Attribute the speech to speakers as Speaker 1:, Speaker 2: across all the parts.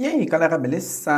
Speaker 1: E aí galera, beleza?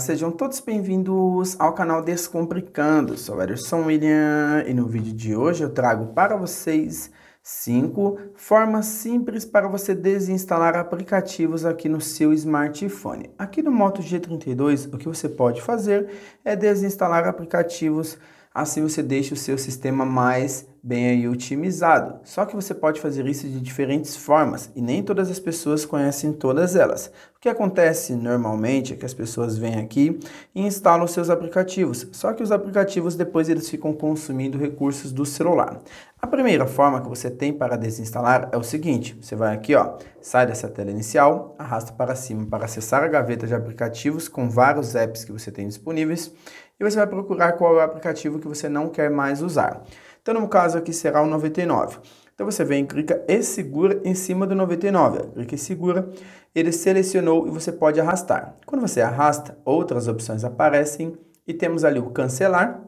Speaker 1: Sejam todos bem-vindos ao canal Descomplicando, sou Ederson William e no vídeo de hoje eu trago para vocês 5 formas simples para você desinstalar aplicativos aqui no seu smartphone. Aqui no Moto G32 o que você pode fazer é desinstalar aplicativos, assim você deixa o seu sistema mais bem aí otimizado. Só que você pode fazer isso de diferentes formas e nem todas as pessoas conhecem todas elas. O que acontece normalmente é que as pessoas vêm aqui e instalam seus aplicativos, só que os aplicativos depois eles ficam consumindo recursos do celular. A primeira forma que você tem para desinstalar é o seguinte, você vai aqui ó, sai dessa tela inicial, arrasta para cima para acessar a gaveta de aplicativos com vários apps que você tem disponíveis e você vai procurar qual é o aplicativo que você não quer mais usar. Então, no caso aqui será o 99. Então você vem, clica e é segura em cima do 99. Clica e é segura, ele selecionou e você pode arrastar. Quando você arrasta, outras opções aparecem e temos ali o cancelar,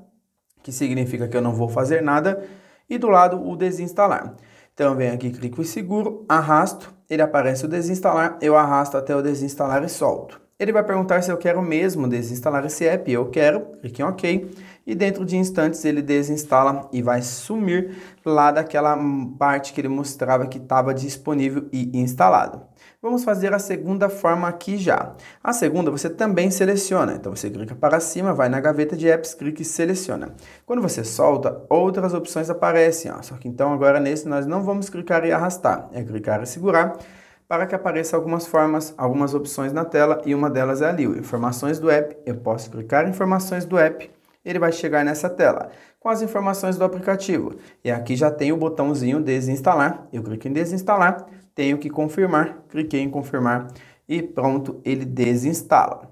Speaker 1: que significa que eu não vou fazer nada, e do lado o desinstalar. Então eu venho aqui, clico e seguro, arrasto, ele aparece o desinstalar, eu arrasto até o desinstalar e solto. Ele vai perguntar se eu quero mesmo desinstalar esse app, eu quero, clique em OK, e dentro de instantes ele desinstala e vai sumir lá daquela parte que ele mostrava que estava disponível e instalado. Vamos fazer a segunda forma aqui já. A segunda você também seleciona, então você clica para cima, vai na gaveta de apps, clica e seleciona. Quando você solta, outras opções aparecem, ó. só que então agora nesse nós não vamos clicar e arrastar, é clicar e segurar para que apareça algumas formas, algumas opções na tela e uma delas é ali, informações do app, eu posso clicar em informações do app ele vai chegar nessa tela com as informações do aplicativo. E aqui já tem o botãozinho desinstalar. Eu clico em desinstalar, tenho que confirmar, cliquei em confirmar e pronto, ele desinstala.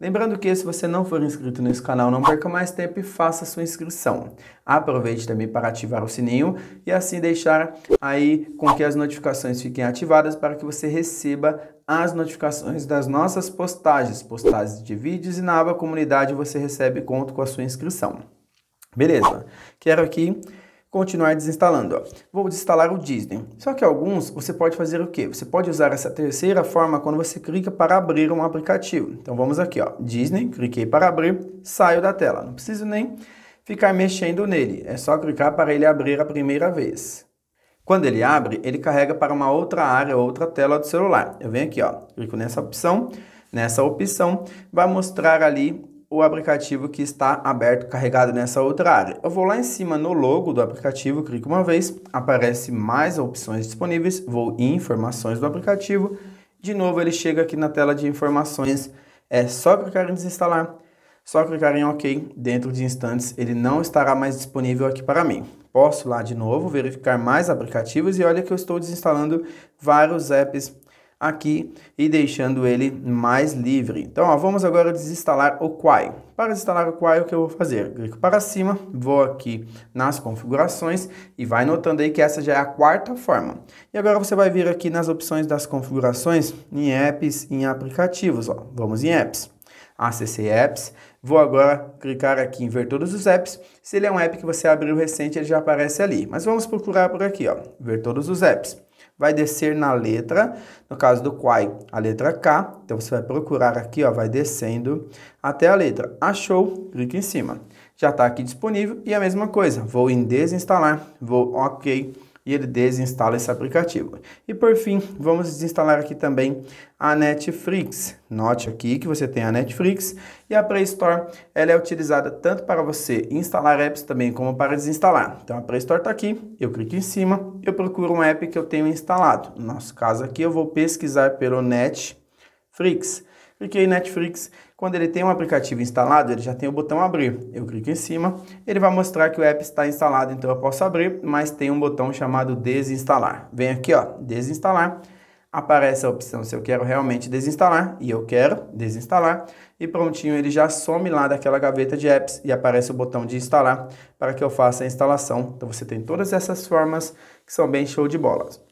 Speaker 1: Lembrando que se você não for inscrito nesse canal, não perca mais tempo e faça sua inscrição. Aproveite também para ativar o sininho e assim deixar aí com que as notificações fiquem ativadas para que você receba as notificações das nossas postagens, postagens de vídeos e na aba comunidade você recebe conto com a sua inscrição. Beleza? Quero aqui continuar desinstalando. Ó. Vou desinstalar o Disney. Só que alguns você pode fazer o que? Você pode usar essa terceira forma quando você clica para abrir um aplicativo. Então vamos aqui, ó, Disney, cliquei para abrir, saio da tela. Não preciso nem ficar mexendo nele, é só clicar para ele abrir a primeira vez. Quando ele abre, ele carrega para uma outra área, outra tela do celular. Eu venho aqui, ó, clico nessa opção, nessa opção, vai mostrar ali o aplicativo que está aberto, carregado nessa outra área. Eu vou lá em cima no logo do aplicativo, clico uma vez, aparece mais opções disponíveis, vou em informações do aplicativo, de novo ele chega aqui na tela de informações, é só clicar em desinstalar, só clicar em OK, dentro de instantes ele não estará mais disponível aqui para mim. Posso lá de novo verificar mais aplicativos e olha que eu estou desinstalando vários apps aqui e deixando ele mais livre. Então, ó, vamos agora desinstalar o Quai. Para desinstalar o Quai, o que eu vou fazer? Clico para cima, vou aqui nas configurações e vai notando aí que essa já é a quarta forma. E agora você vai vir aqui nas opções das configurações em apps, em aplicativos. Ó. Vamos em apps. Acessei Apps. Vou agora clicar aqui em ver todos os apps. Se ele é um app que você abriu recente, ele já aparece ali. Mas vamos procurar por aqui, ó, ver todos os apps vai descer na letra, no caso do quai, a letra K. Então você vai procurar aqui, ó, vai descendo até a letra. Achou, clica em cima. Já está aqui disponível e a mesma coisa, vou em desinstalar, vou OK e ele desinstala esse aplicativo. E por fim, vamos desinstalar aqui também a Netflix. Note aqui que você tem a Netflix e a Play Store, ela é utilizada tanto para você instalar apps também como para desinstalar. Então a Play Store está aqui, eu clico em cima, eu procuro um app que eu tenho instalado. No nosso caso aqui eu vou pesquisar pelo Netflix. Cliquei em Netflix quando ele tem um aplicativo instalado, ele já tem o botão abrir. Eu clico em cima, ele vai mostrar que o app está instalado, então eu posso abrir, mas tem um botão chamado desinstalar. Vem aqui, ó, desinstalar. Aparece a opção se eu quero realmente desinstalar, e eu quero desinstalar, e prontinho ele já some lá daquela gaveta de apps e aparece o botão de instalar para que eu faça a instalação. Então você tem todas essas formas que são bem show de bolas.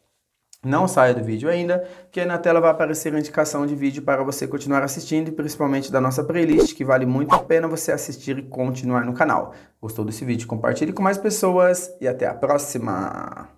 Speaker 1: Não saia do vídeo ainda, que aí na tela vai aparecer a indicação de vídeo para você continuar assistindo e principalmente da nossa playlist, que vale muito a pena você assistir e continuar no canal. Gostou desse vídeo? Compartilhe com mais pessoas e até a próxima!